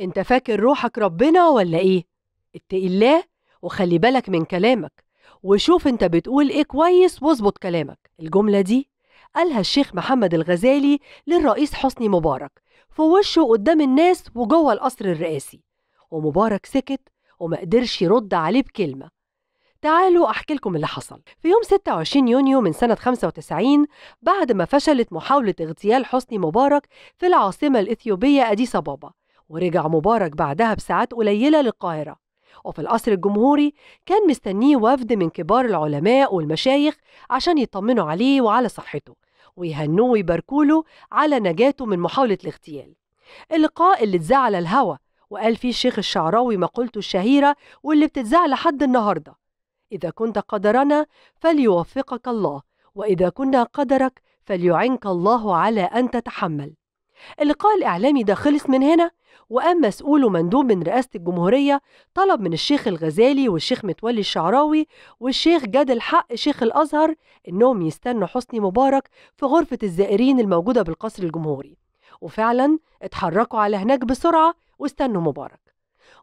انت فاكر روحك ربنا ولا ايه اتق الله وخلي بالك من كلامك وشوف انت بتقول ايه كويس واظبط كلامك الجمله دي قالها الشيخ محمد الغزالي للرئيس حسني مبارك في وشه قدام الناس وجوه القصر الرئاسي ومبارك سكت وما قدرش يرد عليه بكلمه تعالوا أحكي لكم اللي حصل في يوم 26 يونيو من سنة 95 بعد ما فشلت محاولة اغتيال حسني مبارك في العاصمة الإثيوبية أديس أبابا ورجع مبارك بعدها بساعات قليلة للقاهرة وفي القصر الجمهوري كان مستنيه وفد من كبار العلماء والمشايخ عشان يطمنوا عليه وعلى صحته ويهنوه ويباركوله على نجاته من محاولة الاغتيال اللقاء اللي اتذاع على الهوا وقال فيه الشيخ الشعراوي مقولته الشهيرة واللي بتتذاع لحد النهاردة إذا كنت قدرنا فليوفقك الله وإذا كنا قدرك فليعنك الله على أن تتحمل اللقاء الإعلامي ده خلص من هنا وقام مسؤول ومندوب من رئاسة الجمهورية طلب من الشيخ الغزالي والشيخ متولي الشعراوي والشيخ جاد الحق شيخ الأزهر إنهم يستنوا حسني مبارك في غرفة الزائرين الموجودة بالقصر الجمهوري وفعلا اتحركوا على هناك بسرعة واستنوا مبارك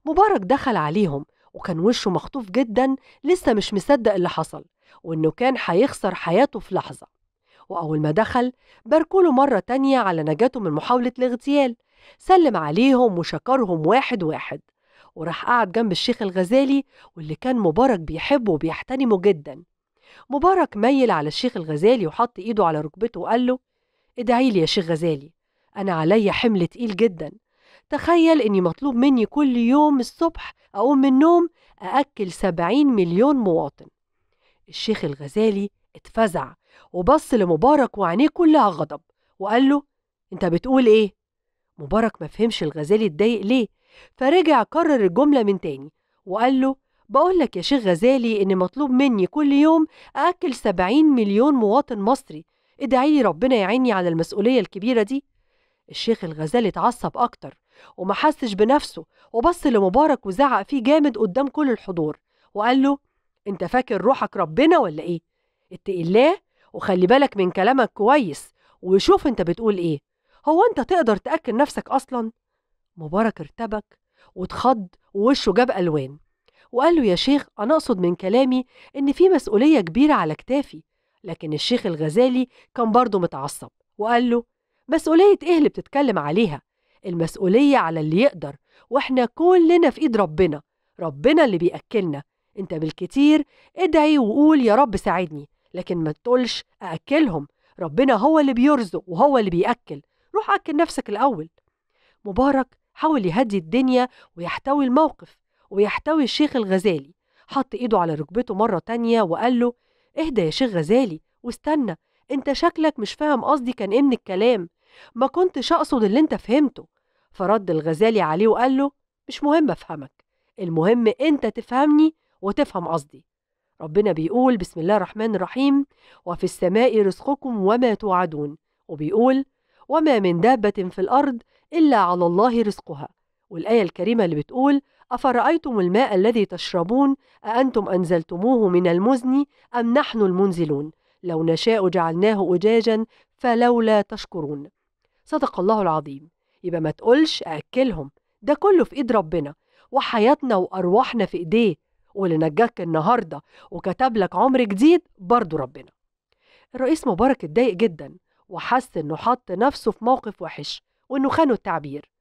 مبارك دخل عليهم وكان وشه مخطوف جدا لسه مش مصدق اللي حصل وإنه كان هيخسر حياته في لحظة وأول ما دخل باركوله مرة تانية على نجاته من محاولة الاغتيال سلم عليهم وشكرهم واحد واحد وراح قعد جنب الشيخ الغزالي واللي كان مبارك بيحبه وبيحترمه جدا مبارك ميل على الشيخ الغزالي وحط ايده على ركبته وقال له ادعي لي يا شيخ غزالي انا عليا حمل تقيل جدا تخيل اني مطلوب مني كل يوم الصبح اقوم من النوم ااكل سبعين مليون مواطن الشيخ الغزالي اتفزع وبص لمبارك وعينيه كلها غضب وقال له انت بتقول ايه مبارك ما فهمش الغزالي اتضايق ليه فرجع كرر الجملة من تاني وقال له بقول لك يا شيخ غزالي إن مطلوب مني كل يوم اكل 70 مليون مواطن مصري ادعي لي ربنا يعيني على المسؤولية الكبيرة دي الشيخ الغزالي اتعصب أكتر وما حسش بنفسه وبص لمبارك وزعق فيه جامد قدام كل الحضور وقال له أنت فاكر روحك ربنا ولا إيه؟ اتق الله وخلي بالك من كلامك كويس وشوف انت بتقول ايه هو انت تقدر تاكل نفسك اصلا مبارك ارتبك واتخض ووشه جاب الوان وقال له يا شيخ انا اقصد من كلامي ان في مسؤوليه كبيره على كتافي لكن الشيخ الغزالي كان برضه متعصب وقال له مسؤوليه ايه اللي بتتكلم عليها المسؤوليه على اللي يقدر واحنا كلنا في ايد ربنا ربنا اللي بياكلنا انت بالكتير ادعي وقول يا رب ساعدني لكن ما تقولش أأكلهم ربنا هو اللي بيرزق وهو اللي بيأكل روح أكل نفسك الأول مبارك حاول يهدي الدنيا ويحتوي الموقف ويحتوي الشيخ الغزالي حط إيده على ركبته مرة تانية وقال له اهدى يا شيخ غزالي واستنى انت شكلك مش فاهم قصدي كان ايه من الكلام ما كنتش أقصد اللي انت فهمته فرد الغزالي عليه وقال له مش مهم أفهمك المهم انت تفهمني وتفهم قصدي ربنا بيقول بسم الله الرحمن الرحيم وفي السماء رزقكم وما توعدون وبيقول وما من دابة في الأرض إلا على الله رزقها والآية الكريمة اللي بتقول أفرأيتم الماء الذي تشربون أأنتم أنزلتموه من المزن أم نحن المنزلون لو نشاء جعلناه أجاجا فلولا تشكرون صدق الله العظيم يبقى ما تقولش أأكلهم ده كله في إيد ربنا وحياتنا وأرواحنا في إيديه واللي نجاك النهارده وكتب لك عمر جديد برضه ربنا الرئيس مبارك اتضايق جدا وحس انه حط نفسه في موقف وحش وانه خانه التعبير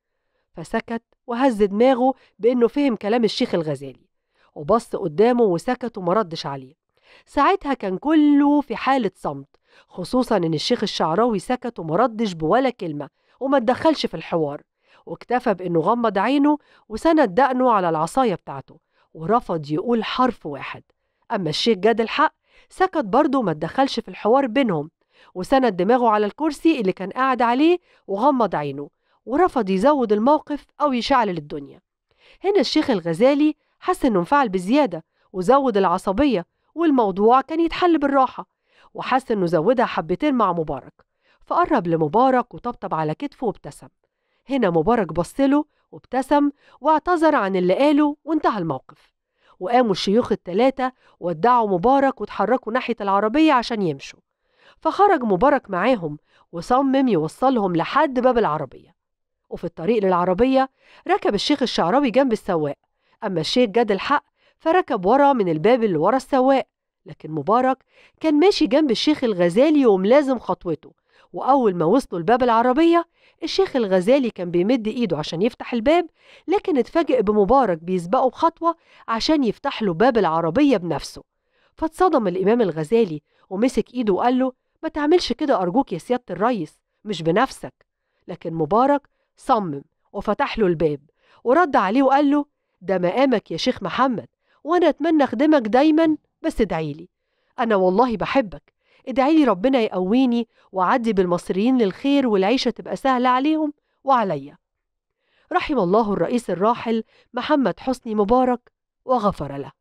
فسكت وهز دماغه بانه فهم كلام الشيخ الغزالي وبص قدامه وسكت وما ردش عليه ساعتها كان كله في حالة صمت خصوصا ان الشيخ الشعراوي سكت وما ردش بولا كلمة وما اتدخلش في الحوار واكتفى بانه غمض عينه وسند دقنه على العصاية بتاعته ورفض يقول حرف واحد أما الشيخ جاد الحق سكت برضه ما تدخلش في الحوار بينهم وسند دماغه على الكرسي اللي كان قاعد عليه وغمض عينه ورفض يزود الموقف أو يشعلل الدنيا هنا الشيخ الغزالي حس إنه انفعل بزيادة وزود العصبية والموضوع كان يتحل بالراحة وحس إنه زودها حبتين مع مبارك فقرب لمبارك وطبطب على كتفه وابتسم هنا مبارك بصله وابتسم واعتذر عن اللي قاله وانتهى الموقف وقاموا الشيوخ التلاتة ودعوا مبارك واتحركوا ناحية العربية عشان يمشوا فخرج مبارك معاهم وصمم يوصلهم لحد باب العربية وفي الطريق للعربية ركب الشيخ الشعراوي جنب السواق أما الشيخ جاد الحق فركب ورا من الباب اللي ورا السواق لكن مبارك كان ماشي جنب الشيخ الغزالي وملازم خطوته وأول ما وصلوا لباب العربية الشيخ الغزالي كان بيمد إيده عشان يفتح الباب لكن اتفاجئ بمبارك بيسبقه بخطوة عشان يفتح له باب العربية بنفسه فاتصدم الإمام الغزالي ومسك إيده وقال له ما تعملش كده أرجوك يا سيادة الريس مش بنفسك لكن مبارك صمم وفتح له الباب ورد عليه وقال له ده مقامك يا شيخ محمد وأنا أتمنى أخدمك دايما بس ادعيلي أنا والله بحبك ادعي لي ربنا يقويني وعدي بالمصريين للخير والعيشة تبقى سهلة عليهم وعليا رحم الله الرئيس الراحل محمد حسني مبارك وغفر له